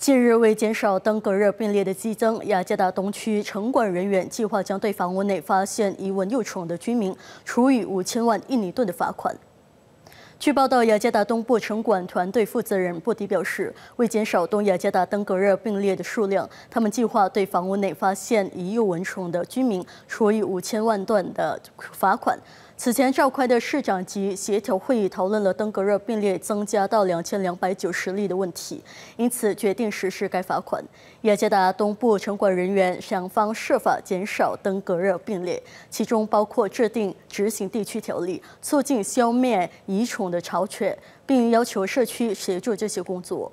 近日为减少登革热病例的激增，雅加达东区城管人员计划将对房屋内发现疑蚊幼虫的居民处以五千万印尼盾的罚款。据报道，雅加达东部城管团队负责人布迪表示，为减少东雅加达登革热病例的数量，他们计划对房屋内发现疑幼蚊虫的居民处以五千万盾的罚款。此前召开的市长级协调会议讨论了登革热病例增加到两千两百九十例的问题，因此决定实施该罚款。雅加达东部城管人员想方设法减少登革热病例，其中包括制定执行地区条例，促进消灭遗虫的巢穴，并要求社区协助这些工作。